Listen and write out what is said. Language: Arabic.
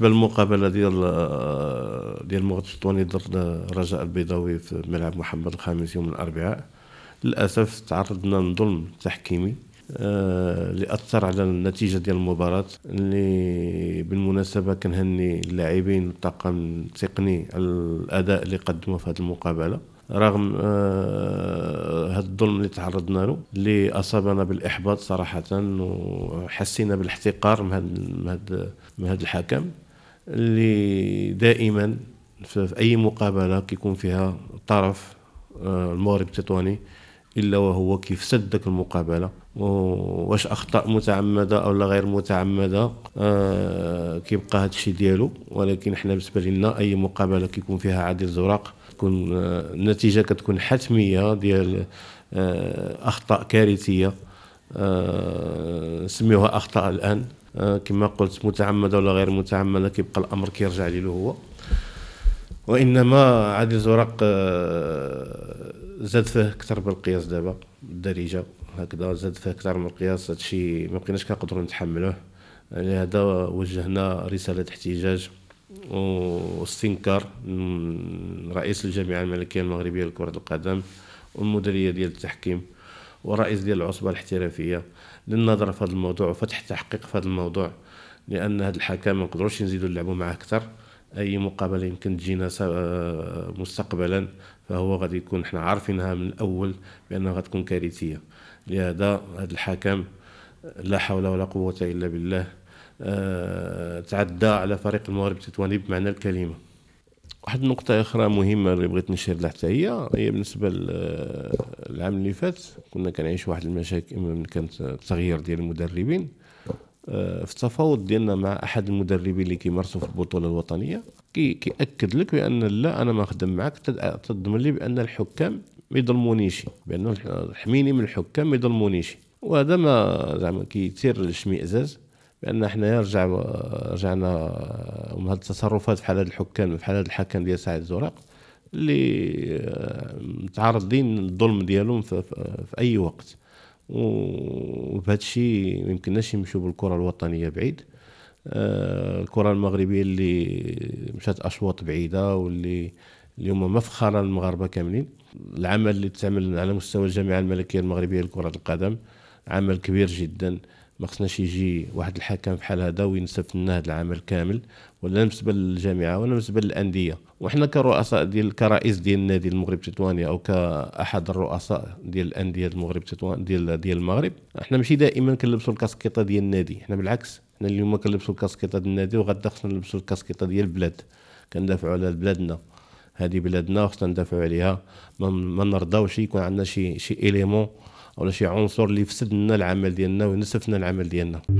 قبل المقابله ديال ديال المغرب التوني ضد الرجاء البيضاوي في ملعب محمد الخامس يوم الاربعاء للاسف تعرضنا لظلم تحكيمي اللي آه، اثر على النتيجه ديال المباراه اللي بالمناسبه كنهني اللاعبين والطاقم التقني على الاداء اللي قدموا في هذه المقابله رغم آه، هذا الظلم اللي تعرضنا له اللي اصابنا بالاحباط صراحه وحسينا بالاحتقار من هذا الحكم اللي دائما في اي مقابله كيكون فيها طرف آه، المغرب التطواني الا وهو كيفسد سدك المقابله واش اخطاء متعمده او لا غير متعمده آه كيبقى هذا الشيء ديالو ولكن حنا بالنسبه لنا اي مقابله كيكون فيها عادي الزراق تكون آه النتيجه كتكون حتميه ديال آه اخطاء كارثيه آه سميوها اخطاء الان آه، كما قلت متعمده ولا غير متعمده كيبقى الامر كيرجع له هو وانما عادل الزرق آه، زاد فيه اكثر بالقياس دابا بالدارجه هكذا زاد فيه اكثر من القياس هادشي ما بقيناش كنقدروا نتحملوه لهذا يعني وجهنا رساله احتجاج واستنكار رئيس الجامعه الملكيه المغربيه لكره القدم والمديريه ديال التحكيم ورئيس ديال العصبه الاحترافيه للنظره في هذا الموضوع وفتح تحقيق في هذا الموضوع لان هذا الحكم ما نقدروش نزيدوا نلعبوا معاه اكثر اي مقابله يمكن تجينا آه، مستقبلا فهو غادي يكون حنا عارفينها من الاول بانها غتكون كارثيه لهذا هذا الحكم لا حول ولا قوه الا بالله آه، تعدى على فريق المغرب التطواني بمعنى الكلمه واحد النقطة أخرى مهمة اللي بغيت نشير لها حتى هي هي بالنسبة العام اللي فات كنا كنعيش واحد المشاكل من كانت التغيير ديال المدربين آه، في التفاوض ديالنا مع احد المدربين اللي كيمارسوا في البطوله الوطنيه كياكد لك بان لا انا ما نخدم معك تضمن لي بان الحكام ما يظلمونيش بان حميني من الحكام ما يظلمونيش وهذا ما زعما كيثير الاشمئزاز بان حنايا رجع رجعنا آه، من هاد التصرفات بحال حال الحكام بحال حال الحكم ديال سعد الزراق اللي آه، متعرضين للظلم ديالهم في, في اي وقت وبهذا الشيء ما يمكنناش نمشيو بالكره الوطنيه بعيد آه، الكره المغربيه اللي مشات اشواط بعيده واللي اليوم مفخره للمغاربه كاملين العمل اللي تعمل على مستوى الجامعه الملكيه المغربيه لكره القدم عمل كبير جدا ما خصناش يجي واحد الحكم بحال هذا وينسف لنا هذا العمل كامل ولا بالنسبه للجامعه ولا بالنسبه للانديه وحنا كرؤساء ديال كرئيس ديال نادي المغرب تطواني او كاحد الرؤساء ديال الانديه المغرب تطواني ديال ديال المغرب احنا ماشي دائما كنلبسوا الكاسكيطه ديال النادي احنا بالعكس حنا اليوم كنلبسوا الكاسكيطه ديال النادي وغدا خصنا نلبسوا الكاسكيطه ديال البلاد كندافعوا على بلادنا هذه بلادنا وخصنا ندافعوا عليها ما, ما نرضاوش يكون عندنا شي شي اليمون ولا شي عنصر اللي يفسد لنا العمل ديالنا وينسفنا العمل ديالنا